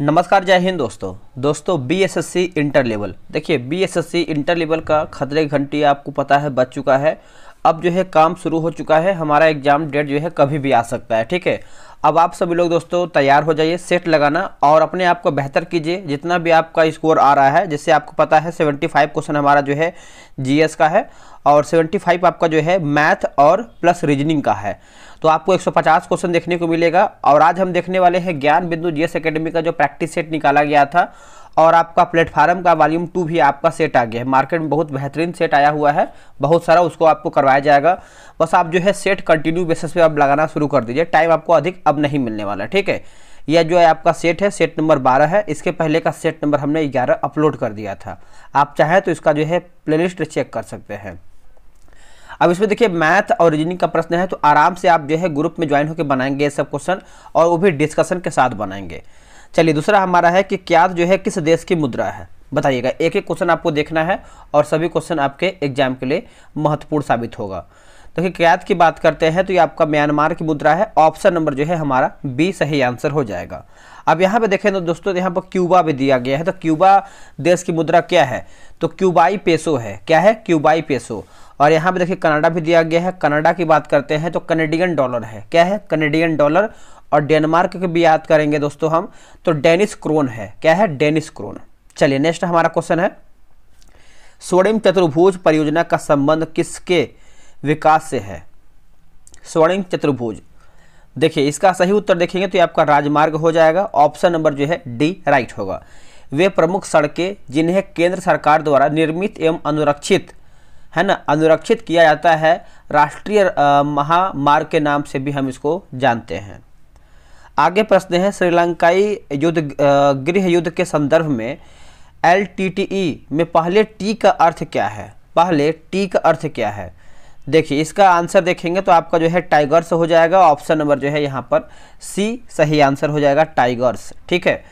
नमस्कार जय हिंद दोस्तों दोस्तों बीएसएससी इंटर लेवल देखिए बीएसएससी इंटर लेवल का खतरे घंटी आपको पता है बच चुका है अब जो है काम शुरू हो चुका है हमारा एग्ज़ाम डेट जो है कभी भी आ सकता है ठीक है अब आप सभी लोग दोस्तों तैयार हो जाइए सेट लगाना और अपने आप को बेहतर कीजिए जितना भी आपका स्कोर आ रहा है जैसे आपको पता है 75 क्वेश्चन हमारा जो है जीएस का है और 75 आपका जो है मैथ और प्लस रीजनिंग का है तो आपको 150 क्वेश्चन देखने को मिलेगा और आज हम देखने वाले हैं ज्ञान बिंदु जीएस एकेडमी का जो प्रैक्टिस सेट निकाला गया था और आपका प्लेटफार्म का वॉल्यूम टू भी आपका सेट आ गया है मार्केट में बहुत बेहतरीन सेट आया हुआ है बहुत सारा उसको आपको करवाया जाएगा बस आप जो है सेट कंटिन्यू बेसिस पे आप लगाना शुरू कर दीजिए टाइम आपको अधिक अब नहीं मिलने वाला ठीक है यह जो है आपका सेट है सेट नंबर बारह है इसके पहले का सेट नंबर हमने ग्यारह अपलोड कर दिया था आप चाहें तो इसका जो है प्लेलिस्ट चेक कर सकते हैं अब इसमें देखिए मैथ और रीजनिंग का प्रश्न है तो आराम से आप जो है ग्रुप में ज्वाइन होकर बनाएंगे ये सब क्वेश्चन और वो भी डिस्कशन के साथ बनाएंगे चलिए दूसरा हमारा है कि क्या जो है किस देश की मुद्रा है बताइएगा एक एक क्वेश्चन आपको देखना है और सभी क्वेश्चन आपके एग्जाम के लिए महत्वपूर्ण साबित होगा देखिए तो क्यात की बात करते हैं तो ये आपका म्यांमार की मुद्रा है ऑप्शन नंबर जो है हमारा बी सही आंसर हो जाएगा अब यहाँ पे देखें तो दोस्तों यहाँ पर क्यूबा भी दिया गया है तो क्यूबा देश की मुद्रा क्या है तो क्यूबाई पेसो है क्या है क्यूबाई पेसो और यहाँ पे देखिए कनाडा भी दिया गया है कनाडा की बात करते हैं तो कनेडियन डॉलर है क्या है कनेडियन डॉलर और डेनमार्क की भी याद करेंगे दोस्तों हम तो डेनिस क्रोन है क्या है डेनिस क्रोन चलिए नेक्स्ट हमारा क्वेश्चन है स्वर्णिम चतुर्भुज परियोजना का संबंध किसके विकास से है स्वर्णिम चतुर्भुज देखिए इसका सही उत्तर देखेंगे तो ये आपका राजमार्ग हो जाएगा ऑप्शन नंबर जो है डी राइट होगा वे प्रमुख सड़कें जिन्हें केंद्र सरकार द्वारा निर्मित एवं अनुरक्षित है ना अनुरक्षित किया जाता है राष्ट्रीय महामार्ग के नाम से भी हम इसको जानते हैं आगे प्रश्न है श्रीलंकाई युद्ध गृह युद्ध के संदर्भ में एल टी टी ई में पहले टी का अर्थ क्या है पहले टी का अर्थ क्या है देखिए इसका आंसर देखेंगे तो आपका जो है टाइगर्स हो जाएगा ऑप्शन नंबर जो है यहाँ पर सी सही आंसर हो जाएगा टाइगर्स ठीक है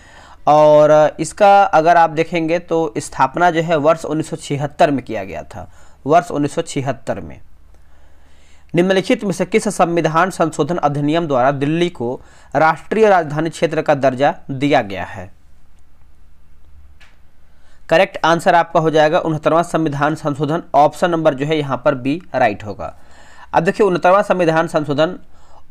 और इसका अगर आप देखेंगे तो स्थापना जो है वर्ष 1976 में किया गया था वर्ष उन्नीस में निम्नलिखित में से किस संविधान संशोधन अधिनियम द्वारा दिल्ली को राष्ट्रीय राजधानी क्षेत्र का दर्जा दिया गया है करेक्ट आंसर आपका हो जाएगा उनहत्तरवां संविधान संशोधन ऑप्शन नंबर जो है यहां पर बी राइट होगा अब देखिए उनहत्तरवां संविधान संशोधन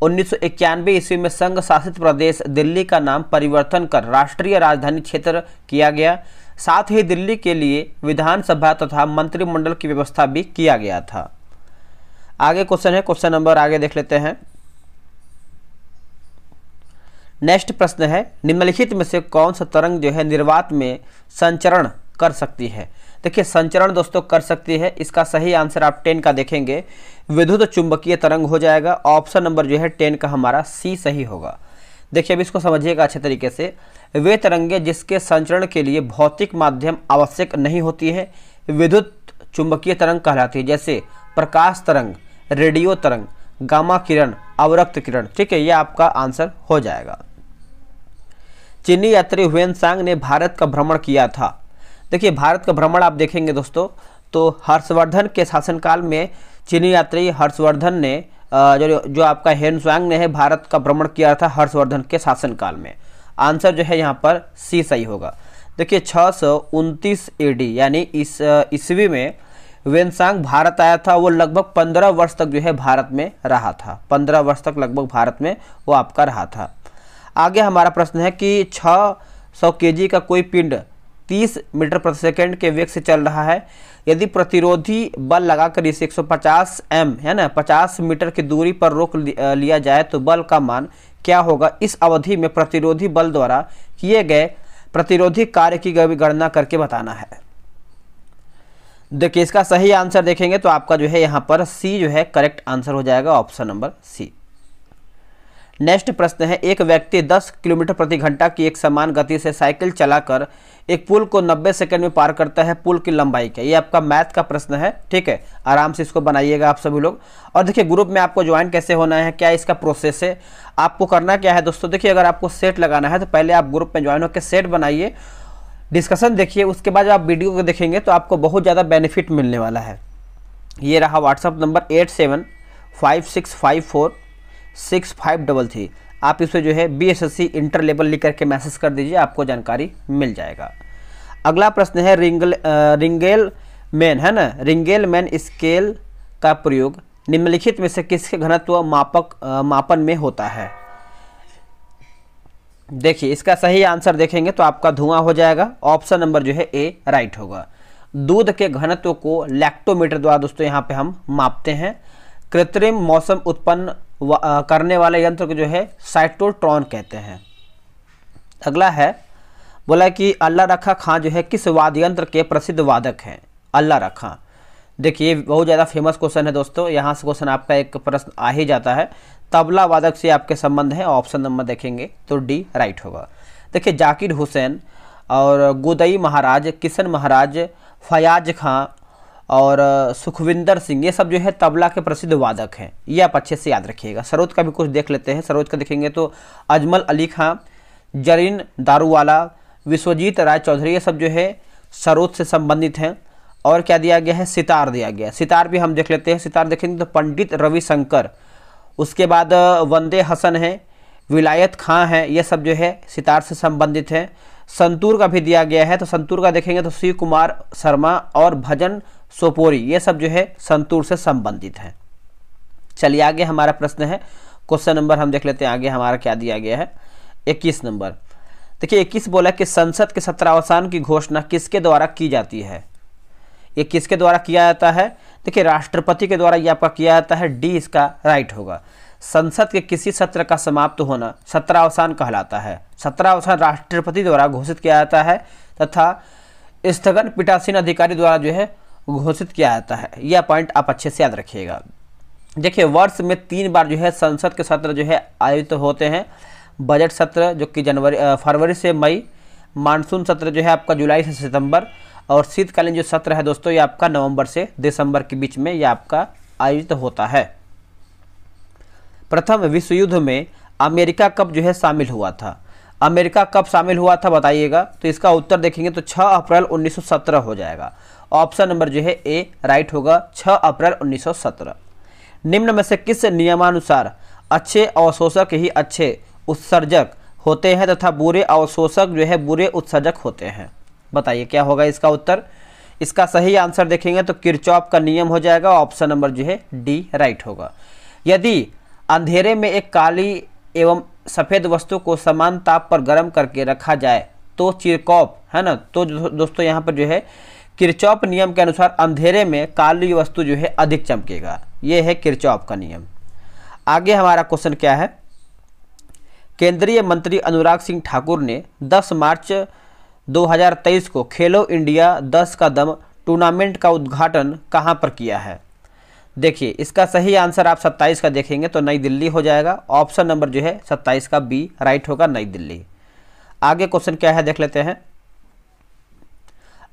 उन्नीस ईस्वी में संघ शासित प्रदेश दिल्ली का नाम परिवर्तन कर राष्ट्रीय राजधानी क्षेत्र किया गया साथ ही दिल्ली के लिए विधानसभा तथा मंत्रिमंडल की व्यवस्था भी किया गया था आगे क्वेश्चन है क्वेश्चन नंबर आगे देख लेते हैं नेक्स्ट प्रश्न है निम्नलिखित में से कौन सा तरंग जो है निर्वात में संचरण कर सकती है देखिए संचरण दोस्तों कर सकती है इसका सही आंसर आप टेन का देखेंगे विद्युत चुंबकीय तरंग हो जाएगा ऑप्शन नंबर जो है टेन का हमारा सी सही होगा देखिए अब इसको समझिएगा अच्छे तरीके से वे तरंगे जिसके संचरण के लिए भौतिक माध्यम आवश्यक नहीं होती है विद्युत चुंबकीय तरंग कहलाती है जैसे प्रकाश तरंग रेडियो तरंग गामा किरण अवरक्त किरण ठीक है यह आपका आंसर हो जाएगा चीनी यात्री हुएन सांग ने भारत का भ्रमण किया था देखिए भारत का भ्रमण आप देखेंगे दोस्तों तो हर्षवर्धन के शासनकाल में चीनी यात्री हर्षवर्धन ने जो जो आपका हेन स्वांग ने है भारत का भ्रमण किया था हर्षवर्धन के शासनकाल में आंसर जो है यहाँ पर सी सही होगा देखिए छः सौ उनतीस ए डी यानी इस ईस्वी में वेनसांग भारत आया था वो लगभग पंद्रह वर्ष तक जो है भारत में रहा था पंद्रह वर्ष तक लगभग भारत में वो आपका रहा था आगे हमारा प्रश्न है कि छः सौ के का कोई पिंड तीस मीटर प्रति सेकेंड के वेग से चल रहा है यदि प्रतिरोधी बल लगाकर इसे 150 एम है ना 50 मीटर की दूरी पर रोक लिया जाए तो बल का मान क्या होगा इस अवधि में प्रतिरोधी बल द्वारा किए गए प्रतिरोधी कार्य की गणना करके बताना है देखिए इसका सही आंसर देखेंगे तो आपका जो है यहाँ पर सी जो है करेक्ट आंसर हो जाएगा ऑप्शन नंबर सी नेक्स्ट प्रश्न है एक व्यक्ति 10 किलोमीटर प्रति घंटा की एक समान गति से साइकिल चलाकर एक पुल को 90 सेकंड में पार करता है पुल की लंबाई क्या ये आपका मैथ का प्रश्न है ठीक है आराम से इसको बनाइएगा आप सभी लोग और देखिए ग्रुप में आपको ज्वाइन कैसे होना है क्या इसका प्रोसेस है आपको करना क्या है दोस्तों देखिए अगर आपको सेट लगाना है तो पहले आप ग्रुप में ज्वाइन होकर सेट बनाइए डिस्कशन देखिए उसके बाद जब आप वीडियो को देखेंगे तो आपको बहुत ज़्यादा बेनिफिट मिलने वाला है ये रहा WhatsApp number eight seven five six five four six five double three आप इस पर जो है B S S C inter level लिख करके मैसेज कर दीजिए आपको जानकारी मिल जाएगा अगला प्रश्न है रिंगल रिंगेल मैन है ना रिंगेल मैन स्केल का प्रयोग निम्नलिखित में से किसके घनत्व मापक आ, मापन में होता है देखिए इसका सही आंसर देखेंगे तो आपका धुआं हो जाएगा ऑप्शन नंबर जो है ए राइट होगा दूध के घनत्व को लैक्टोमीटर द्वारा दोस्तों यहाँ पे हम मापते हैं कृत्रिम मौसम उत्पन्न करने वाले यंत्र को जो है साइटोट्रॉन कहते हैं अगला है बोला कि अल्लाह रखा खां जो है किस वाद्य यंत्र के प्रसिद्ध वादक हैं अल्लाह रखा देखिए बहुत ज़्यादा फेमस क्वेश्चन है दोस्तों यहाँ से क्वेश्चन आपका एक प्रश्न आ ही जाता है तबला वादक से आपके संबंध है ऑप्शन नंबर देखेंगे तो डी राइट होगा देखिए जाकिर हुसैन और गुदई महाराज किशन महाराज फयाज खां और सुखविंदर सिंह ये सब जो है तबला के प्रसिद्ध वादक हैं ये आप अच्छे से याद रखिएगा सरोज का भी कुछ देख लेते हैं सरोज का देखेंगे तो अजमल अली खां जरीन दारूवाला विश्वजीत राय चौधरी ये सब जो है सरोज से संबंधित हैं और क्या दिया गया है सितार दिया गया है सितार भी हम देख लेते हैं सितार देखेंगे तो पंडित रविशंकर उसके बाद वंदे हसन हैं विलायत खां हैं ये सब जो है सितार से संबंधित हैं संतूर का भी दिया गया है तो संतूर का देखेंगे तो शिव कुमार शर्मा और भजन सोपोरी ये सब जो है संतूर से संबंधित है चलिए आगे हमारा प्रश्न है क्वेश्चन नंबर हम देख लेते हैं आगे हमारा क्या दिया गया है इक्कीस नंबर देखिए इक्कीस बोला कि संसद के सत्रावसान की घोषणा किसके द्वारा की जाती है ये किसके द्वारा किया जाता है देखिए राष्ट्रपति के द्वारा ये आपका किया जाता है डी इसका राइट होगा संसद के किसी सत्र का समाप्त होना सत्रावसान कहलाता है सत्रावसान राष्ट्रपति द्वारा घोषित किया जाता है तथा स्थगन पीठासीन अधिकारी द्वारा जो है घोषित किया जाता है यह पॉइंट आप अच्छे से याद रखिएगा देखिए वर्ष में तीन बार जो है संसद के सत्र जो है आयोजित तो होते हैं बजट सत्र जो कि जनवरी फरवरी से मई मानसून सत्र जो है आपका जुलाई से सितंबर और शीतकालीन जो सत्र है दोस्तों ये आपका नवंबर से दिसंबर के बीच में यह आपका आयोजित तो होता है प्रथम विश्व युद्ध में अमेरिका कब जो है शामिल हुआ था अमेरिका कब शामिल हुआ था बताइएगा तो इसका उत्तर देखेंगे तो 6 अप्रैल 1917 हो जाएगा ऑप्शन नंबर जो है ए राइट होगा 6 अप्रैल 1917 निम्न में से किस नियमानुसार अच्छे अवशोषक ही अच्छे उत्सर्जक होते हैं तथा बुरे अवशोषक जो है बुरे उत्सर्जक होते हैं बताइए क्या होगा इसका उत्तर इसका सही आंसर देखेंगे तो किरचॉप का नियम हो जाएगा ऑप्शन नंबर जो है डी राइट होगा यदि अंधेरे में एक काली एवं सफ़ेद वस्तु को समान ताप पर गर्म करके रखा जाए तो चिरकॉप है ना तो दोस्तों यहाँ पर जो है किरचौप नियम के अनुसार अंधेरे में काली वस्तु जो है अधिक चमकेगा ये है किरचौप का नियम आगे हमारा क्वेश्चन क्या है केंद्रीय मंत्री अनुराग सिंह ठाकुर ने 10 मार्च 2023 को खेलो इंडिया 10 का दम टूर्नामेंट का उद्घाटन कहाँ पर किया है देखिए इसका सही आंसर आप 27 का देखेंगे तो नई दिल्ली हो जाएगा ऑप्शन नंबर जो है 27 का बी राइट होगा नई दिल्ली आगे क्वेश्चन क्या है देख लेते हैं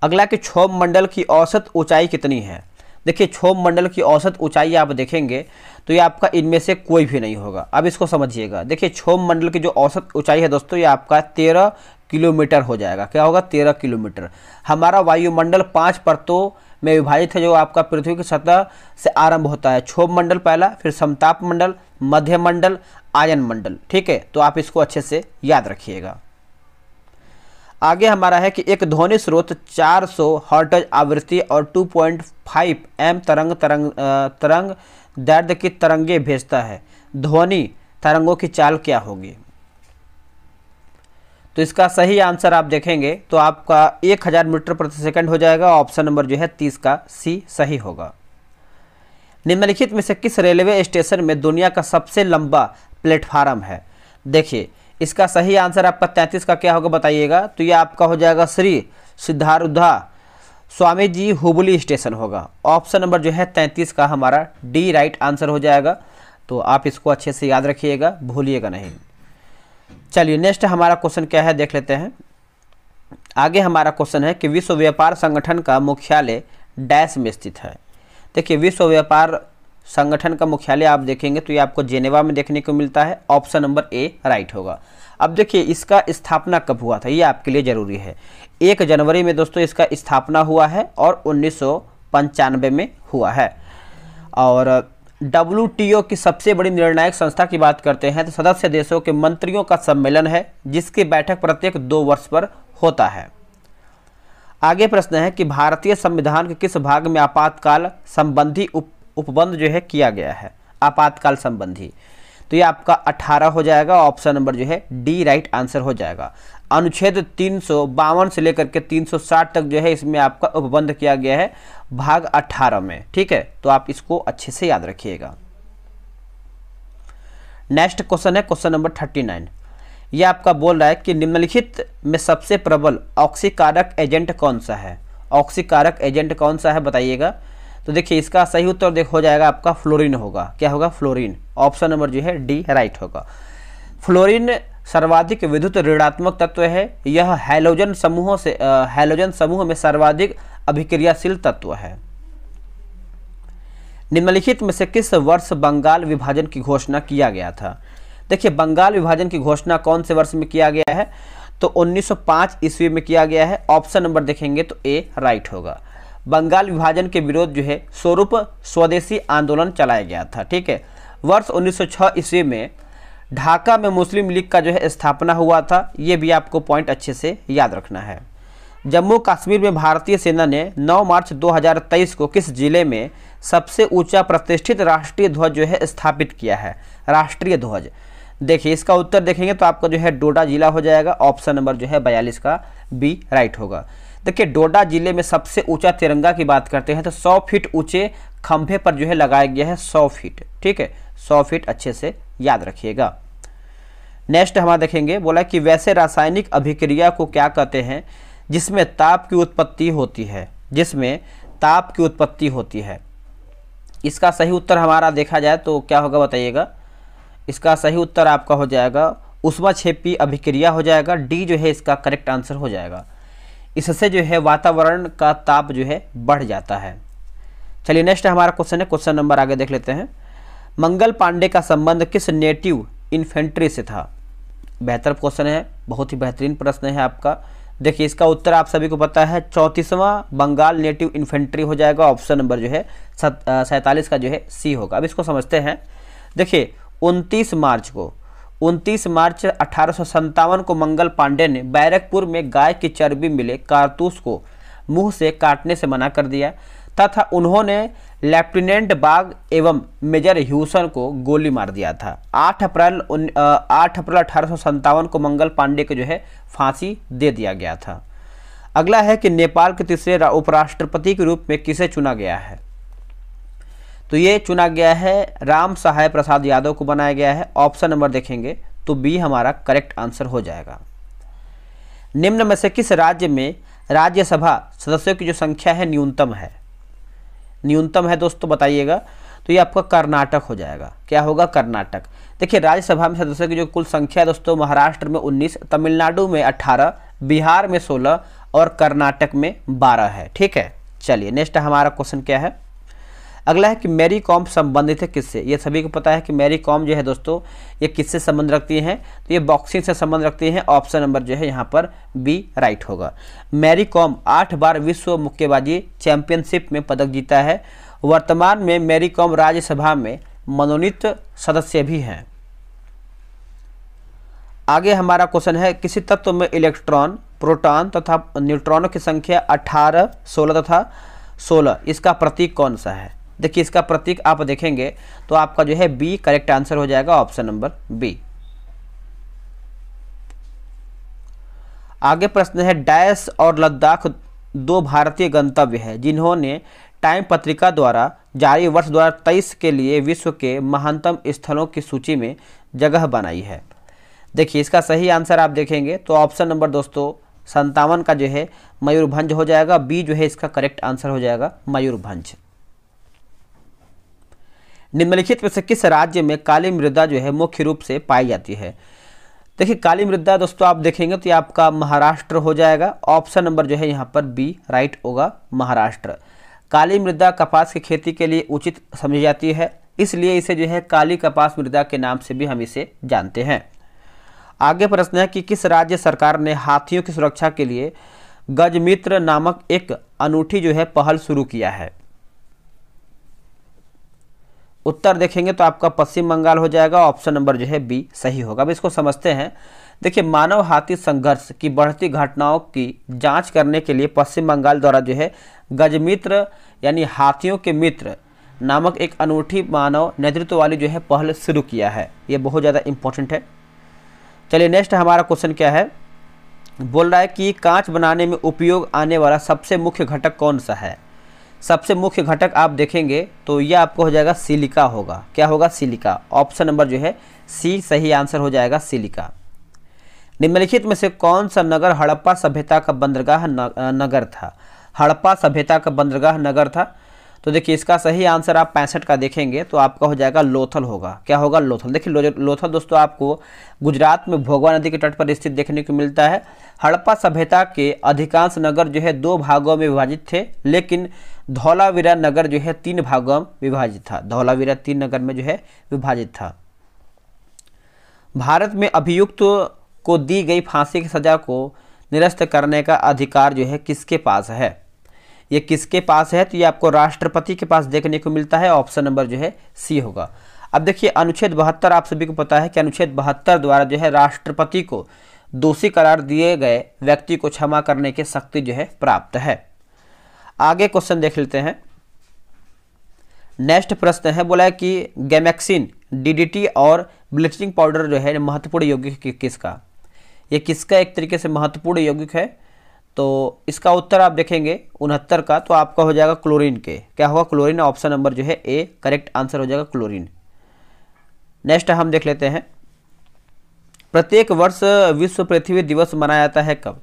अगला कि क्षोभ मंडल की औसत ऊंचाई कितनी है देखिए क्षोभ मंडल की औसत ऊंचाई आप देखेंगे तो ये आपका इनमें से कोई भी नहीं होगा अब इसको समझिएगा देखिए क्षोभ मंडल की जो औसत ऊंचाई है दोस्तों ये आपका तेरह किलोमीटर हो जाएगा क्या होगा तेरह किलोमीटर हमारा वायुमंडल पाँच परतों में विभाजित है जो आपका पृथ्वी की सतह से आरंभ होता है क्षोभ मंडल पहला फिर समताप मंडल मध्य मंडल आयन मंडल ठीक है तो आप इसको अच्छे से याद रखिएगा आगे हमारा है कि एक ध्वनि स्रोत 400 सौ हर्टज आवृत्ति और 2.5 पॉइंट एम तरंग तरंग तरंग दर्द की तरंगे भेजता है ध्वनि तरंगों की चाल क्या होगी तो इसका सही आंसर आप देखेंगे तो आपका 1000 मीटर प्रति सेकंड हो जाएगा ऑप्शन नंबर जो है तीस का सी सही होगा निम्नलिखित में से किस रेलवे स्टेशन में दुनिया का सबसे लंबा प्लेटफार्म है देखिए इसका सही आंसर आपका तैंतीस का क्या होगा बताइएगा तो ये आपका हो जाएगा श्री सिद्धारुद्धा स्वामी जी हुबली स्टेशन होगा ऑप्शन नंबर जो है तैंतीस का हमारा डी राइट आंसर हो जाएगा तो आप इसको अच्छे से याद रखिएगा भूलिएगा नहीं चलिए नेक्स्ट हमारा क्वेश्चन क्या है देख लेते हैं आगे हमारा क्वेश्चन है कि विश्व व्यापार संगठन का मुख्यालय डैश में स्थित है देखिए विश्व व्यापार संगठन का मुख्यालय आप देखेंगे तो ये आपको जेनेवा में देखने को मिलता है ऑप्शन नंबर ए राइट होगा अब देखिए इसका स्थापना कब हुआ था ये आपके लिए ज़रूरी है एक जनवरी में दोस्तों इसका स्थापना हुआ है और उन्नीस में हुआ है और डब्ल्यू की सबसे बड़ी निर्णायक संस्था की बात करते हैं तो सदस्य देशों के मंत्रियों का सम्मेलन है जिसकी बैठक प्रत्येक दो वर्ष पर होता है आगे प्रश्न है कि भारतीय संविधान के किस भाग में आपातकाल संबंधी उप उपबंध जो है किया गया है आपातकाल संबंधी तो ये आपका 18 हो जाएगा ऑप्शन नंबर जो है डी राइट आंसर हो जाएगा अनुच्छेद तीन से लेकर के 360 तक जो है इसमें आपका उपबंध किया गया है भाग 18 में ठीक है तो आप इसको अच्छे से याद रखिएगा नेक्स्ट क्वेश्चन है क्वेश्चन नंबर 39 ये आपका बोल रहा है कि निम्नलिखित में सबसे प्रबल ऑक्सीकारक एजेंट कौन सा है ऑक्सीकारक एजेंट कौन सा है बताइएगा तो देखिए इसका सही उत्तर देख हो जाएगा आपका फ्लोरीन होगा क्या होगा फ्लोरीन ऑप्शन नंबर जो है डी राइट होगा फ्लोरीन सर्वाधिक विद्युत ऋणात्मक तत्व है यह हैलोजन समूहों से हैलोजन समूह में सर्वाधिक अभिक्रियाशील तत्व है निम्नलिखित में से किस वर्ष बंगाल विभाजन की घोषणा किया गया था देखिए बंगाल विभाजन की घोषणा कौन से वर्ष में किया गया है तो 1905 ईस्वी में किया गया है ऑप्शन नंबर देखेंगे तो ए राइट होगा बंगाल विभाजन के विरोध जो है स्वरूप स्वदेशी आंदोलन चलाया गया था ठीक है वर्ष 1906 ईस्वी में ढाका में मुस्लिम लीग का जो है स्थापना हुआ था ये भी आपको पॉइंट अच्छे से याद रखना है जम्मू कश्मीर में भारतीय सेना ने 9 मार्च 2023 को किस जिले में सबसे ऊंचा प्रतिष्ठित राष्ट्रीय ध्वज जो है स्थापित किया है राष्ट्रीय ध्वज देखिए इसका उत्तर देखेंगे तो आपका जो है डोडा जिला हो जाएगा ऑप्शन नंबर जो है बयालीस का बी राइट होगा देखिए डोडा जिले में सबसे ऊंचा तिरंगा की बात करते हैं तो 100 फीट ऊंचे खंभे पर जो है लगाया गया है 100 फीट ठीक है 100 फीट अच्छे से याद रखिएगा नेक्स्ट हम देखेंगे बोला कि वैसे रासायनिक अभिक्रिया को क्या कहते हैं जिसमें ताप की उत्पत्ति होती है जिसमें ताप की उत्पत्ति होती है इसका सही उत्तर हमारा देखा जाए तो क्या होगा बताइएगा इसका सही उत्तर आपका हो जाएगा उष्मा छेपी अभिक्रिया हो जाएगा डी जो है इसका करेक्ट आंसर हो जाएगा इससे जो है वातावरण का ताप जो है बढ़ जाता है चलिए नेक्स्ट हमारा क्वेश्चन है क्वेश्चन नंबर आगे देख लेते हैं मंगल पांडे का संबंध किस नेटिव इन्फेंट्री से था बेहतर क्वेश्चन है बहुत ही बेहतरीन प्रश्न है आपका देखिए इसका उत्तर आप सभी को पता है चौंतीसवां बंगाल नेटिव इन्फेंट्री हो जाएगा ऑप्शन नंबर जो है सैंतालीस का जो है सी होगा अब इसको समझते हैं देखिए उनतीस मार्च को उनतीस मार्च अठारह को मंगल पांडे ने बैरकपुर में गाय की चर्बी मिले कारतूस को मुंह से काटने से मना कर दिया तथा उन्होंने लेफ्टिनेंट बाग एवं मेजर ह्यूसन को गोली मार दिया था 8 अप्रैल आठ अप्रैल अठारह को मंगल पांडे को जो है फांसी दे दिया गया था अगला है कि नेपाल के तीसरे उपराष्ट्रपति के रूप में किसे चुना गया है तो ये चुना गया है राम सहाय प्रसाद यादव को बनाया गया है ऑप्शन नंबर देखेंगे तो बी हमारा करेक्ट आंसर हो जाएगा निम्न में से किस राज्य में राज्यसभा सदस्यों की जो संख्या है न्यूनतम है न्यूनतम है दोस्तों तो बताइएगा तो ये आपका कर्नाटक हो जाएगा क्या होगा कर्नाटक देखिए राज्यसभा में सदस्यों की जो कुल संख्या है दोस्तों महाराष्ट्र में उन्नीस तमिलनाडु में अट्ठारह बिहार में सोलह और कर्नाटक में बारह है ठीक है चलिए नेक्स्ट हमारा क्वेश्चन क्या है अगला है कि मैरी कॉम संबंधित है किससे ये सभी को पता है कि मैरी कॉम जो है दोस्तों ये किससे संबंध रखती हैं तो ये बॉक्सिंग से संबंध रखती हैं ऑप्शन नंबर जो है यहाँ पर बी राइट होगा मैरी कॉम आठ बार विश्व मुक्केबाजी चैंपियनशिप में पदक जीता है वर्तमान में मैरी कॉम राज्यसभा में मनोनीत सदस्य भी हैं आगे हमारा क्वेश्चन है किसी तत्व में इलेक्ट्रॉन प्रोटॉन तथा न्यूट्रॉनों की संख्या 18, 16 तथा 16 इसका प्रतीक कौन सा है देखिए इसका प्रतीक आप देखेंगे तो आपका जो है बी करेक्ट आंसर हो जाएगा ऑप्शन नंबर बी आगे प्रश्न है डैश और लद्दाख दो भारतीय गंतव्य है जिन्होंने टाइम पत्रिका द्वारा जारी वर्ष 2023 के लिए विश्व के महानतम स्थलों की सूची में जगह बनाई है देखिए इसका सही आंसर आप देखेंगे तो ऑप्शन नंबर दोस्तों संतावन का जो है मयूरभंज हो जाएगा बी जो है इसका करेक्ट आंसर हो जाएगा मयूरभंज निम्नलिखित में से किस राज्य में काली मृदा जो है मुख्य रूप से पाई जाती है देखिए काली मृदा दोस्तों आप देखेंगे तो ये आपका महाराष्ट्र हो जाएगा ऑप्शन नंबर जो है यहाँ पर बी राइट होगा महाराष्ट्र काली मृदा कपास की खेती के लिए उचित समझी जाती है इसलिए इसे जो है काली कपास मृदा के नाम से भी हम इसे जानते हैं आगे प्रश्न है कि किस राज्य सरकार ने हाथियों की सुरक्षा के लिए गजमित्र नामक एक अनूठी जो है पहल शुरू किया है उत्तर देखेंगे तो आपका पश्चिम बंगाल हो जाएगा ऑप्शन नंबर जो है बी सही होगा अब इसको समझते हैं देखिए मानव हाथी संघर्ष की बढ़ती घटनाओं की जांच करने के लिए पश्चिम बंगाल द्वारा जो है गजमित्र यानी हाथियों के मित्र नामक एक अनूठी मानव नेतृत्व वाली जो है पहल शुरू किया है ये बहुत ज़्यादा इम्पोर्टेंट है चलिए नेक्स्ट हमारा क्वेश्चन क्या है बोल रहा है कि कांच बनाने में उपयोग आने वाला सबसे मुख्य घटक कौन सा है सबसे मुख्य घटक आप देखेंगे तो यह आपको हो जाएगा सिलिका होगा क्या होगा सिलिका ऑप्शन नंबर जो है सी सही आंसर हो जाएगा सिलिका निम्नलिखित में से कौन सा नगर हड़प्पा सभ्यता का बंदरगाह नगर था हड़प्पा सभ्यता का बंदरगाह नगर था तो देखिए इसका सही आंसर आप पैंसठ का देखेंगे तो आपका हो जाएगा लोथल होगा क्या होगा लोथल देखिए लो, लोथल दोस्तों आपको गुजरात में भोगवा नदी के तट पर स्थित देखने को मिलता है हड़प्पा सभ्यता के अधिकांश नगर जो है दो भागों में विभाजित थे लेकिन धौलावीरा नगर जो है तीन भागों में विभाजित था धौलावीरा तीन नगर में जो है विभाजित था भारत में अभियुक्त को दी गई फांसी की सजा को निरस्त करने का अधिकार जो है किसके पास है ये किसके पास है तो ये आपको राष्ट्रपति के पास देखने को मिलता है ऑप्शन नंबर जो है सी होगा अब देखिए अनुच्छेद बहत्तर आप सभी को पता है कि अनुच्छेद बहत्तर द्वारा जो है राष्ट्रपति को दोषी करार दिए गए व्यक्ति को क्षमा करने की शक्ति जो है प्राप्त है आगे क्वेश्चन देख लेते हैं नेक्स्ट प्रश्न है बोला है कि गैमेक्सिन डीडीटी और ब्लीचिंग पाउडर जो है महत्वपूर्ण यौगिक कि, किसका ये किसका एक तरीके से महत्वपूर्ण यौगिक है तो इसका उत्तर आप देखेंगे उनहत्तर का तो आपका हो जाएगा क्लोरीन के क्या होगा क्लोरीन ऑप्शन नंबर जो है ए करेक्ट आंसर हो जाएगा क्लोरीन नेक्स्ट हम देख लेते हैं प्रत्येक वर्ष विश्व पृथ्वी दिवस मनाया जाता है कब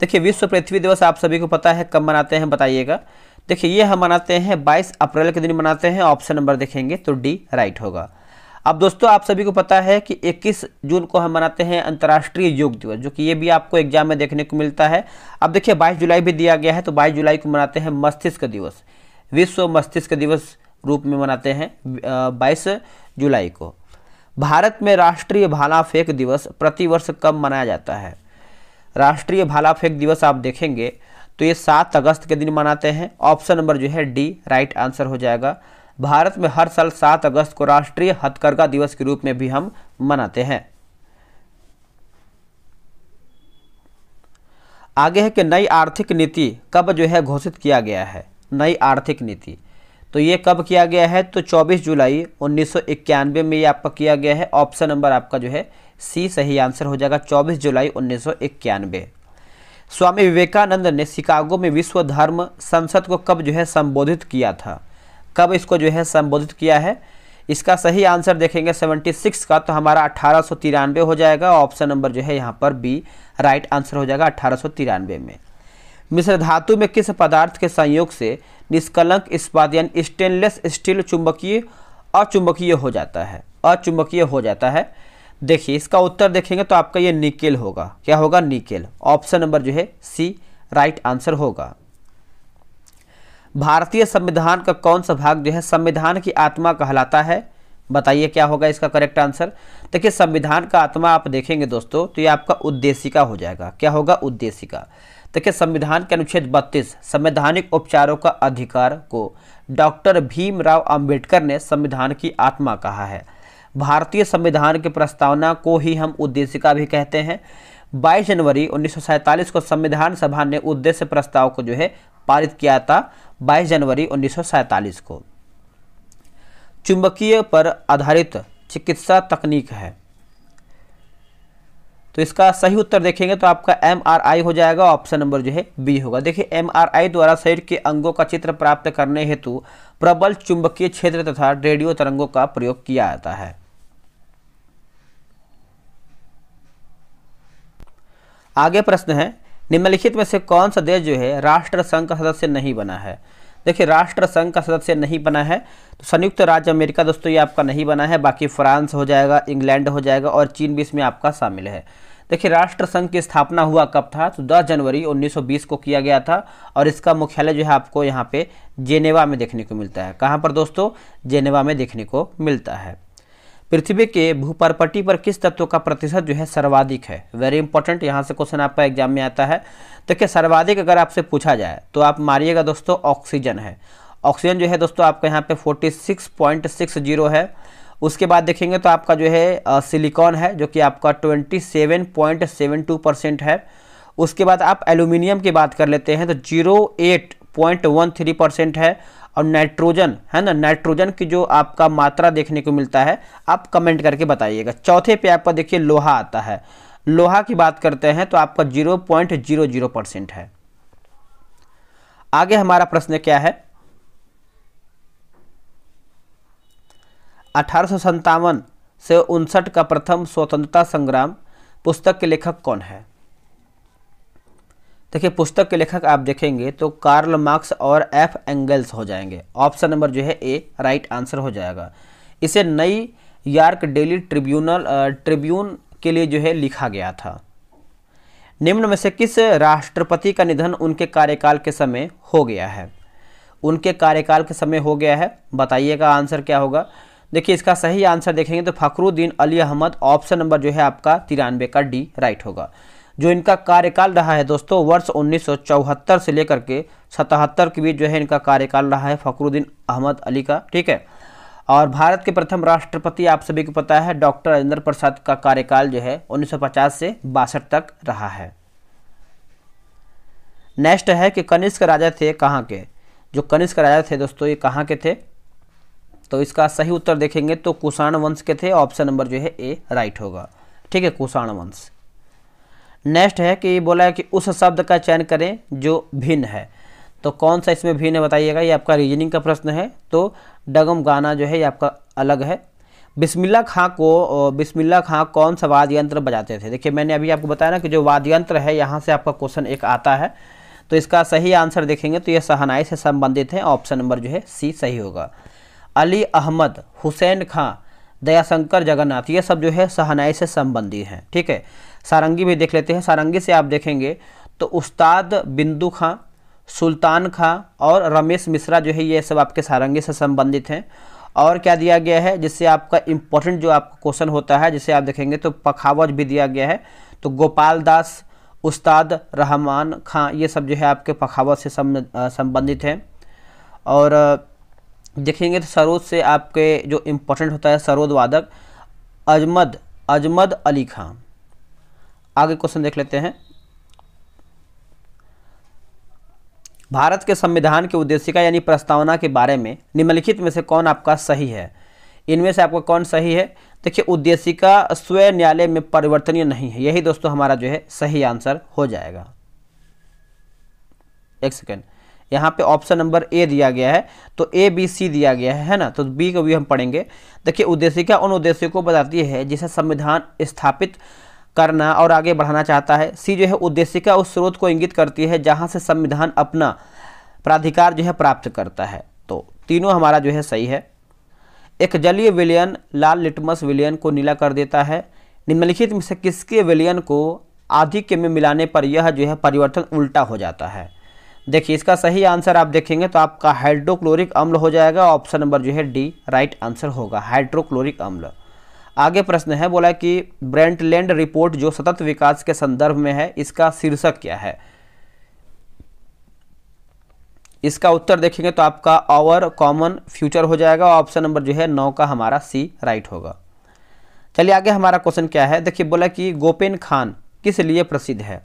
देखिए विश्व पृथ्वी दिवस आप सभी को पता है कब मनाते हैं बताइएगा देखिए ये हम मनाते हैं 22 अप्रैल के दिन मनाते हैं ऑप्शन नंबर देखेंगे तो डी राइट होगा अब दोस्तों आप सभी को पता है कि 21 जून को हम मनाते हैं अंतर्राष्ट्रीय योग दिवस जो कि ये भी आपको एग्जाम में देखने को मिलता है अब देखिए 22 जुलाई भी दिया गया है तो 22 जुलाई को मनाते हैं मस्तिष्क दिवस विश्व मस्तिष्क दिवस रूप में मनाते हैं बाईस जुलाई को भारत में राष्ट्रीय भाला फेंक दिवस प्रतिवर्ष कब मनाया जाता है राष्ट्रीय भाला फेंक दिवस आप देखेंगे तो ये सात अगस्त के दिन मनाते हैं ऑप्शन नंबर जो है डी राइट आंसर हो जाएगा भारत में हर साल सात अगस्त को राष्ट्रीय हथकरघा दिवस के रूप में भी हम मनाते हैं आगे है कि नई आर्थिक नीति कब जो है घोषित किया गया है नई आर्थिक नीति तो ये कब किया गया है तो 24 जुलाई उन्नीस में ये आपका किया गया है ऑप्शन नंबर आपका जो है सी सही आंसर हो जाएगा 24 जुलाई उन्नीस स्वामी विवेकानंद ने शिकागो में विश्व धर्म संसद को कब जो है संबोधित किया था कब इसको जो है संबोधित किया है इसका सही आंसर देखेंगे 76 का तो हमारा अठारह हो जाएगा ऑप्शन नंबर जो है यहाँ पर बी राइट आंसर हो जाएगा अठारह में मिश्र धातु में किस पदार्थ के संयोग से निष्कलंक इस्पात यानी स्टेनलेस स्टील चुंबकीय अचुंबकीय हो जाता है अचुंबकीय हो जाता है देखिए इसका उत्तर देखेंगे तो आपका ये निकेल होगा क्या होगा निकेल ऑप्शन नंबर जो है सी राइट आंसर होगा भारतीय संविधान का कौन सा भाग जो है संविधान की आत्मा कहलाता है बताइए क्या होगा इसका करेक्ट आंसर देखिए संविधान का आत्मा आप देखेंगे दोस्तों तो ये आपका उद्देशिका हो जाएगा क्या होगा उद्देशिका देखिए संविधान के अनुच्छेद 32 संवैधानिक उपचारों का अधिकार को डॉक्टर भीमराव अंबेडकर ने संविधान की आत्मा कहा है भारतीय संविधान की प्रस्तावना को ही हम उद्देशिका भी कहते हैं 22 जनवरी उन्नीस को संविधान सभा ने उद्देश्य प्रस्ताव को जो है पारित किया था 22 जनवरी उन्नीस को चुंबकीय पर आधारित चिकित्सा तकनीक है तो इसका सही उत्तर देखेंगे तो आपका एम आर आई हो जाएगा ऑप्शन नंबर जो है बी होगा देखिए एम आर आई द्वारा शरीर के अंगों का चित्र प्राप्त करने हेतु प्रबल चुंबकीय क्षेत्र तथा रेडियो तरंगों का प्रयोग किया जाता है आगे प्रश्न है निम्नलिखित में से कौन सा देश जो है राष्ट्र संघ का सदस्य नहीं बना है देखिए राष्ट्र संघ का सदस्य नहीं बना है तो संयुक्त राज्य अमेरिका दोस्तों ये आपका नहीं बना है बाकी फ्रांस हो जाएगा इंग्लैंड हो जाएगा और चीन भी इसमें आपका शामिल है देखिए राष्ट्र संघ की स्थापना हुआ कब था तो 10 जनवरी 1920 को किया गया था और इसका मुख्यालय जो है आपको यहाँ पे जेनेवा में देखने को मिलता है कहाँ पर दोस्तों जेनेवा में देखने को मिलता है पृथ्वी के भूपरपट्टी पर किस तत्व का प्रतिशत जो है सर्वाधिक है वेरी इंपॉर्टेंट यहाँ से क्वेश्चन आपका एग्जाम में आता है देखिए तो सर्वाधिक अगर आपसे पूछा जाए तो आप मारिएगा दोस्तों ऑक्सीजन है ऑक्सीजन जो है दोस्तों आपका यहाँ पे 46.60 है उसके बाद देखेंगे तो आपका जो है सिलिकॉन है जो कि आपका 27.72 परसेंट है उसके बाद आप एल्यूमिनियम की बात कर लेते हैं तो zero eight point one three percent है और नाइट्रोजन है ना नाइट्रोजन की जो आपका मात्रा देखने को मिलता है आप कमेंट करके बताइएगा चौथे पे आपका देखिए लोहा आता है लोहा की बात करते हैं तो आपका zero point zero zero percent है आगे हमारा प्रश्न क्या है अठारह से उनसठ का प्रथम स्वतंत्रता संग्राम पुस्तक के लेखक कौन है देखिए पुस्तक के लेखक आप देखेंगे तो कार्ल मार्क्स और एफ एंगल्स हो जाएंगे ऑप्शन नंबर जो है ए राइट आंसर हो जाएगा इसे नई यार्क डेली ट्रिब्यूनल ट्रिब्यून के लिए जो है लिखा गया था निम्न में से किस राष्ट्रपति का निधन उनके कार्यकाल के समय हो गया है उनके कार्यकाल के समय हो गया है बताइएगा आंसर क्या होगा देखिए इसका सही आंसर देखेंगे तो फखरुद्दीन अली अहमद ऑप्शन नंबर जो है आपका तिरानवे का डी राइट होगा जो इनका कार्यकाल रहा है दोस्तों वर्ष 1974 से लेकर के सतहत्तर के बीच जो है इनका कार्यकाल रहा है फ़खरुद्दीन अहमद अली का ठीक है और भारत के प्रथम राष्ट्रपति आप सभी को पता है डॉक्टर राजेंद्र प्रसाद का कार्यकाल जो है 1950 से बासठ तक रहा है नेक्स्ट है कि कनिष्क राजा थे कहाँ के जो कनिष्क राजा थे दोस्तों ये कहाँ के थे तो इसका सही उत्तर देखेंगे तो कुषाण वंश के थे ऑप्शन नंबर जो है ए राइट होगा ठीक है कुषाण वंश नेक्स्ट है कि बोला है कि उस शब्द का चयन करें जो भिन्न है तो कौन सा इसमें भिन्न है बताइएगा ये आपका रीजनिंग का प्रश्न है तो डगम गाना जो है ये आपका अलग है बिस्मिल्ला खां को बिस्मिल्ला खां कौन सा वाद्य यंत्र बजाते थे देखिए मैंने अभी आपको बताया ना कि जो वाद्य यंत्र है यहाँ से आपका क्वेश्चन एक आता है तो इसका सही आंसर देखेंगे तो यह सहनाई से संबंधित है ऑप्शन नंबर जो है सी सही होगा अली अहमद हुसैन खां दयाशंकर जगन्नाथ ये सब जो है सहनाई से संबंधी हैं ठीक है सारंगी भी देख लेते हैं सारंगी से आप देखेंगे तो उस्ताद बिंदु खां सुल्तान खां और रमेश मिश्रा जो है ये सब आपके सारंगी से संबंधित हैं और क्या दिया गया है जिससे आपका इम्पोर्टेंट जो आपका क्वेश्चन होता है जिसे आप देखेंगे तो पखावज भी दिया गया है तो गोपाल दास उस्ताद रहमान खां ये सब जो है आपके पखावज से संबंधित हैं और देखेंगे तो सरोद से आपके जो इम्पोर्टेंट होता है सरोद वादक अजमद अजमद अली खां आगे क्वेश्चन देख लेते हैं भारत के संविधान की उद्देशिका यानी प्रस्तावना के बारे में निम्नलिखित में से कौन आपका सही है इनमें से आपका कौन सही है देखिए उद्देशिका स्वयं न्यायालय में परिवर्तनीय नहीं है यही दोस्तों हमारा जो है सही आंसर हो जाएगा एक सेकेंड यहाँ पे ऑप्शन नंबर ए दिया गया है तो ए बी सी दिया गया है है ना तो बी को भी हम पढ़ेंगे देखिए उद्देशिका उन उद्देश्यों को बताती है जिसे संविधान स्थापित करना और आगे बढ़ाना चाहता है सी जो है उद्देशिका उस स्रोत को इंगित करती है जहाँ से संविधान अपना प्राधिकार जो है प्राप्त करता है तो तीनों हमारा जो है सही है एक जलीय विलयन लाल लिटमस विलयन को नीला कर देता है निम्नलिखित में से किसके विलयन को आधिक्य में मिलाने पर यह जो है परिवर्तन उल्टा हो जाता है देखिए इसका सही आंसर आप देखेंगे तो आपका हाइड्रोक्लोरिक अम्ल हो जाएगा ऑप्शन नंबर जो है डी राइट आंसर होगा हाइड्रोक्लोरिक अम्ल आगे प्रश्न है बोला कि ब्रेंटलैंड रिपोर्ट जो सतत विकास के संदर्भ में है इसका शीर्षक क्या है इसका उत्तर देखेंगे तो आपका आवर कॉमन फ्यूचर हो जाएगा ऑप्शन नंबर जो है नौ का हमारा सी राइट होगा चलिए आगे हमारा क्वेश्चन क्या है देखिए बोला कि गोपेन खान किस लिए प्रसिद्ध है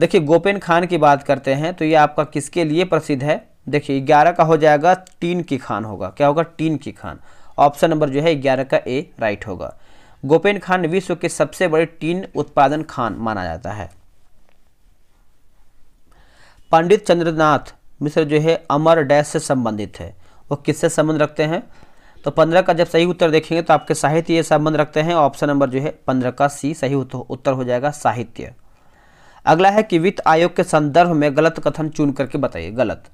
देखिए गोपेन खान की बात करते हैं तो ये आपका किसके लिए प्रसिद्ध है देखिए ग्यारह का हो जाएगा टीन की खान होगा क्या होगा टीन की खान ऑप्शन नंबर जो है ग्यारह का ए राइट होगा गोपेन खान विश्व के सबसे बड़े टीन उत्पादन खान माना जाता है पंडित चंद्रनाथ मिश्र जो है अमर डैश से संबंधित है वो किससे संबंध रखते हैं तो पंद्रह का जब सही उत्तर देखेंगे तो आपके साहित्य ये संबंध रखते हैं ऑप्शन नंबर जो है पंद्रह का सी सही उत्तर हो जाएगा साहित्य अगला है कि वित्त आयोग के संदर्भ में गलत कथन चुन करके बताइए गलत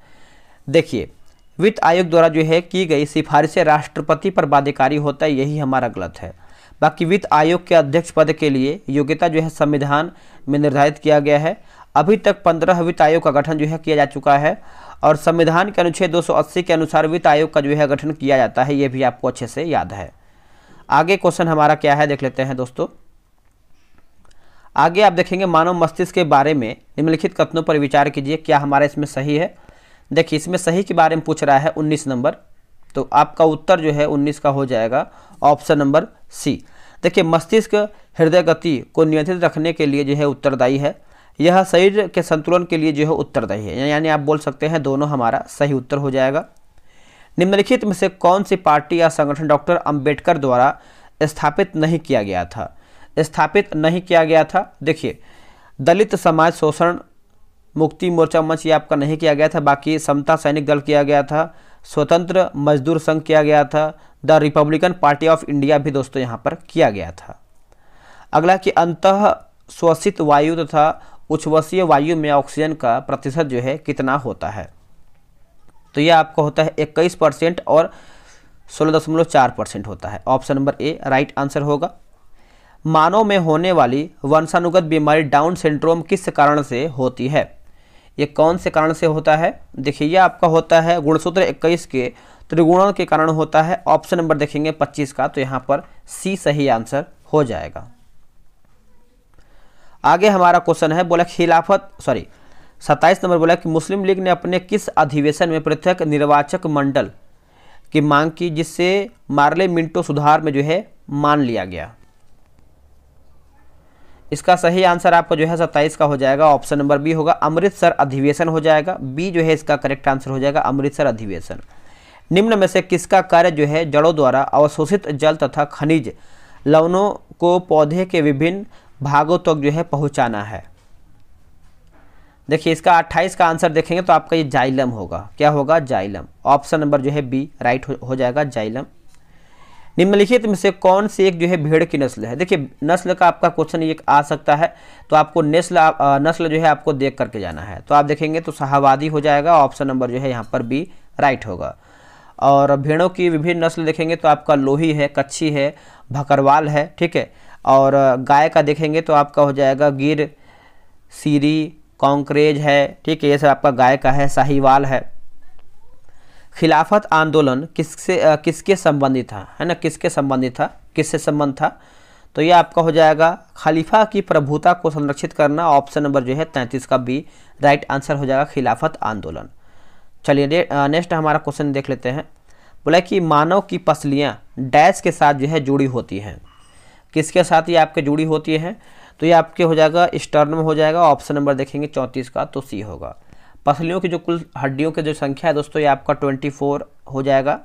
देखिए वित्त आयोग द्वारा जो है की गई सिफारिशें राष्ट्रपति पर बाध्यकारी होता है यही हमारा गलत है बाकी वित्त आयोग के अध्यक्ष पद के लिए योग्यता जो है संविधान में निर्धारित किया गया है अभी तक पंद्रह वित्त आयोग का गठन जो है किया जा चुका है और संविधान के अनुच्छेद 280 के अनुसार वित्त आयोग का जो है गठन किया जाता है ये भी आपको अच्छे से याद है आगे क्वेश्चन हमारा क्या है देख लेते हैं दोस्तों आगे आप देखेंगे मानव मस्तिष्क के बारे में निम्नलिखित कथनों पर विचार कीजिए क्या हमारा इसमें सही है देखिए इसमें सही के बारे में पूछ रहा है उन्नीस नंबर तो आपका उत्तर जो है उन्नीस का हो जाएगा ऑप्शन नंबर सी देखिए मस्तिष्क हृदय गति को नियंत्रित रखने के लिए जो है उत्तरदायी है यह शरीर के संतुलन के लिए जो है उत्तरदायी है यानी आप बोल सकते हैं दोनों हमारा सही उत्तर हो जाएगा निम्नलिखित में से कौन सी पार्टी या संगठन डॉक्टर अंबेडकर द्वारा स्थापित नहीं किया गया था स्थापित नहीं किया गया था देखिए दलित समाज शोषण मुक्ति मोर्चा मंच ये आपका नहीं किया गया था बाकी समता सैनिक दल किया गया था स्वतंत्र मजदूर संघ किया गया था the Republican Party of India भी दोस्तों यहाँ पर किया गया था अगला कि अंत श्वसित वायु तथा उच्छ्वसीय वायु में ऑक्सीजन का प्रतिशत जो है कितना होता है तो यह आपका होता है इक्कीस परसेंट और सोलह दशमलव चार परसेंट होता है option number A right answer होगा मानव में होने वाली वंशानुगत बीमारी डाउन सिंड्रोम किस कारण से होती है ये कौन से कारण से होता है देखिए यह आपका होता है गुणसूत्र 21 के त्रिगुणों के कारण होता है ऑप्शन नंबर देखेंगे 25 का तो यहाँ पर सी सही आंसर हो जाएगा आगे हमारा क्वेश्चन है बोला खिलाफत सॉरी सत्ताईस नंबर बोला कि मुस्लिम लीग ने अपने किस अधिवेशन में पृथक निर्वाचक मंडल की मांग की जिससे मार्ले मिंटो सुधार में जो है मान लिया गया इसका सही आंसर आपको जो है सत्ताईस का हो जाएगा ऑप्शन नंबर बी होगा अमृतसर अधिवेशन हो जाएगा बी जो है इसका करेक्ट आंसर हो जाएगा अमृतसर अधिवेशन निम्न में से किसका कार्य जो है जड़ों द्वारा अवशोषित जल तथा खनिज लवणों को पौधे के विभिन्न भागों तक तो जो है पहुंचाना है देखिए इसका 28 का आंसर देखेंगे तो आपका ये जाइलम होगा क्या होगा जाइलम ऑप्शन नंबर जो है बी राइट हो, हो जाएगा जाइलम निम्नलिखित में से कौन सी एक जो है भेड़ की नस्ल है देखिए नस्ल का आपका क्वेश्चन एक आ सकता है तो आपको नस्ल नस्ल जो है आपको देख करके जाना है तो आप देखेंगे तो शाहवादी हो जाएगा ऑप्शन नंबर जो है यहाँ पर भी राइट होगा और भेड़ों की विभिन्न नस्ल देखेंगे तो आपका लोही है कच्छी है भकरवाल है ठीक है और गाय का देखेंगे तो आपका हो जाएगा गिर सीरी कॉन्क्रेज है ठीक है ये सब आपका गाय का है शाहीवाल है खिलाफत आंदोलन किससे किसके संबंधित था है ना किसके संबंधित था किससे संबंध था तो ये आपका हो जाएगा खलीफा की प्रभुता को संरक्षित करना ऑप्शन नंबर जो है तैंतीस का बी राइट आंसर हो जाएगा खिलाफत आंदोलन चलिए नेक्स्ट हमारा क्वेश्चन देख लेते हैं बोला कि मानव की पसलियाँ डैश के साथ जो है जुड़ी होती हैं किसके साथ ये आपके जुड़ी होती हैं तो ये आपके हो जाएगा में हो जाएगा ऑप्शन नंबर देखेंगे चौंतीस का तो सी होगा पसलियों की जो कुल हड्डियों की जो संख्या है दोस्तों ये आपका ट्वेंटी फोर हो जाएगा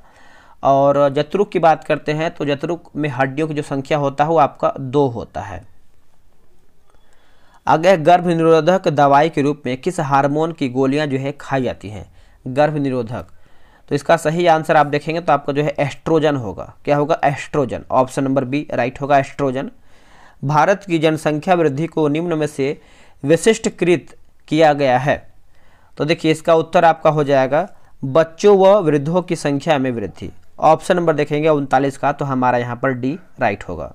और जतरुक की बात करते हैं तो जतरुक में हड्डियों की जो संख्या होता है वो आपका दो होता है आगे गर्भ निरोधक दवाई के रूप में किस हार्मोन की गोलियां जो है खाई जाती हैं गर्भ निरोधक तो इसका सही आंसर आप देखेंगे तो आपका जो है एस्ट्रोजन होगा क्या होगा oestrogen option number B right होगा एस्ट्रोजन भारत की जनसंख्या वृद्धि को निम्न में से विशिष्टकृत किया गया है तो देखिए इसका उत्तर आपका हो जाएगा बच्चों व वृद्धों की संख्या में वृद्धि ऑप्शन नंबर देखेंगे उनतालीस का तो हमारा यहाँ पर डी राइट होगा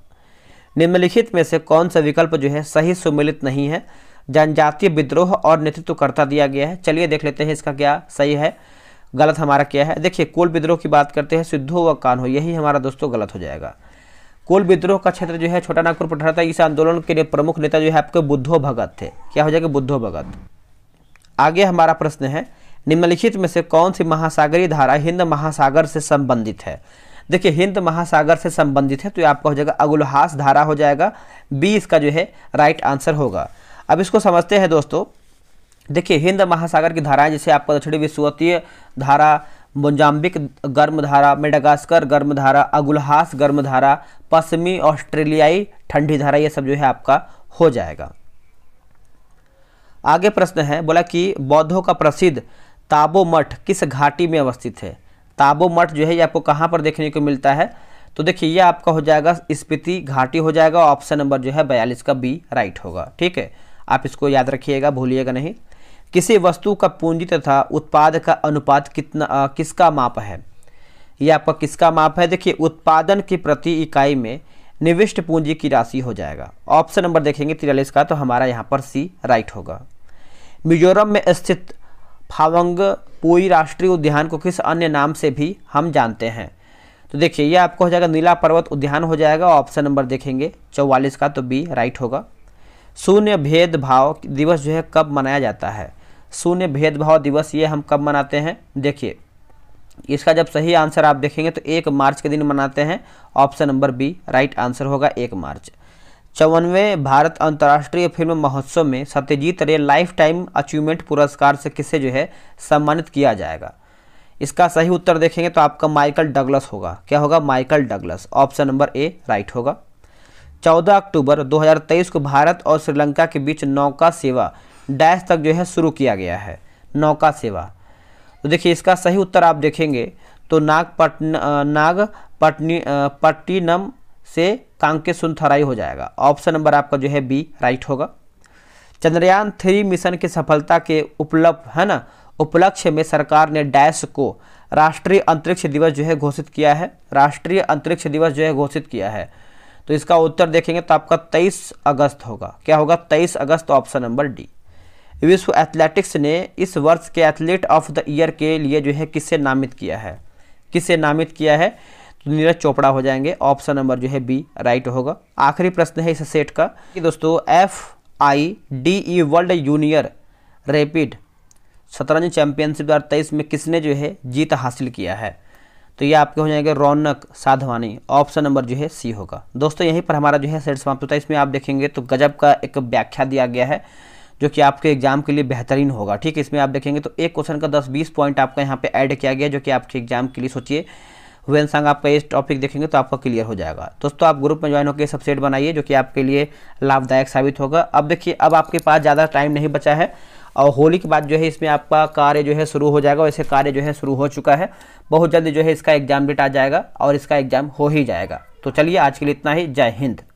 निम्नलिखित में से कौन सा विकल्प जो है सही सुमिलित नहीं है जनजातीय विद्रोह और नेतृत्वकर्ता दिया गया है चलिए देख लेते हैं इसका क्या सही है गलत हमारा क्या है देखिए कुल विद्रोह की बात करते हैं सिद्धो व कान्हो यही हमारा दोस्तों गलत हो जाएगा कुल विद्रोह का क्षेत्र जो है छोटा नागपुर था इस आंदोलन के लिए प्रमुख नेता जो है आपके बुद्धो भगत थे क्या हो जाएगा बुद्धो भगत आगे हमारा प्रश्न है निम्नलिखित में से कौन सी महासागरीय धारा हिंद महासागर से संबंधित है देखिए हिंद महासागर से संबंधित है तो ये आपका हो जाएगा अगुलहास धारा हो जाएगा बी इसका जो है राइट आंसर होगा अब इसको समझते हैं दोस्तों देखिए हिंद महासागर की धाराएं जैसे आपका दक्षिणी विश्वतीय धारा मोजाम्बिक गर्म धारा मेडागास्कर गर्म धारा अगुलहास गर्म धारा पश्चिमी ऑस्ट्रेलियाई ठंडी धारा ये सब जो है आपका हो जाएगा आगे प्रश्न है बोला कि बौद्धों का प्रसिद्ध ताबो मठ किस घाटी में अवस्थित है ताबो मठ जो है ये आपको कहाँ पर देखने को मिलता है तो देखिए ये आपका हो जाएगा स्पीति घाटी हो जाएगा ऑप्शन नंबर जो है बयालीस का बी राइट होगा ठीक है आप इसको याद रखिएगा भूलिएगा नहीं किसी वस्तु का पूंजी तथा उत्पाद का अनुपात कितना आ, किसका माप है ये आपका किसका माप है देखिए उत्पादन की प्रति इकाई में निविष्ट पूंजी की राशि हो जाएगा ऑप्शन नंबर देखेंगे तिरालीस का तो हमारा यहाँ पर सी राइट होगा मिजोरम में स्थित फावंग पोई राष्ट्रीय उद्यान को किस अन्य नाम से भी हम जानते हैं तो देखिए ये आपको हो जाएगा नीला पर्वत उद्यान हो जाएगा ऑप्शन नंबर देखेंगे चौवालीस का तो बी राइट होगा शून्य भेदभाव दिवस जो है कब मनाया जाता है शून्य भेदभाव दिवस ये हम कब मनाते हैं देखिए इसका जब सही आंसर आप देखेंगे तो एक मार्च के दिन मनाते हैं option number B right answer होगा एक मार्च चौवनवे भारत अंतर्राष्ट्रीय फिल्म महोत्सव में सत्यजीत रे लाइफ टाइम अचीवमेंट पुरस्कार से किसे जो है सम्मानित किया जाएगा इसका सही उत्तर देखेंगे तो आपका माइकल डगलस होगा क्या होगा Michael Douglas option number A right होगा 14 अक्टूबर 2023 को भारत और श्रीलंका के बीच नौका सेवा डैश तक जो है शुरू किया गया है नौका सेवा तो देखिए इसका सही उत्तर आप देखेंगे तो नागपटन नागपटनी पट्टीनम से कांके सुनथराई हो जाएगा ऑप्शन नंबर आपका जो है बी राइट होगा चंद्रयान थ्री मिशन की सफलता के उपलब्ध है ना उपलक्ष्य में सरकार ने डैश को राष्ट्रीय अंतरिक्ष दिवस जो है घोषित किया है राष्ट्रीय अंतरिक्ष दिवस जो है घोषित किया है तो इसका उत्तर देखेंगे तो आपका 23 अगस्त होगा क्या होगा 23 अगस्त ऑप्शन नंबर डी विश्व एथलेटिक्स ने इस वर्ष के एथलीट ऑफ द ईयर के लिए जो है किससे नामित किया है किससे नामित किया है तो नीरज चोपड़ा हो जाएंगे ऑप्शन नंबर जो है बी राइट होगा आखिरी प्रश्न है इस सेट का कि दोस्तों F I D E world junior rapid शतरंज चैंपियनशिप दो हज़ार तेईस में किसने जो है जीत हासिल किया है तो ये आपके हो जाएंगे रौनक साधवानी ऑप्शन नंबर जो है सी होगा दोस्तों यहीं पर हमारा जो है सेट समाप्त होता है इसमें आप देखेंगे तो गजब का एक व्याख्या दिया गया है जो कि आपके एग्जाम के लिए बेहतरीन होगा ठीक है इसमें आप देखेंगे तो एक क्वेश्चन का दस बीस पॉइंट आपका यहाँ पे ऐड किया गया जो कि आपके एग्जाम के लिए सोचिए वेन संग आपका ये टॉपिक देखेंगे तो आपका क्लियर हो जाएगा दोस्तों आप ग्रुप में ज्वाइन होकर सबसेट बनाइए जो कि आपके लिए लाभदायक साबित होगा अब देखिए अब आपके पास ज़्यादा टाइम नहीं बचा है और होली के बाद जो है इसमें आपका कार्य जो है शुरू हो जाएगा वैसे कार्य जो है शुरू हो चुका है बहुत जल्दी जो है इसका एग्ज़ाम डेट आ जाएगा और इसका एग्ज़ाम हो ही जाएगा तो चलिए आज के लिए इतना ही जय हिंद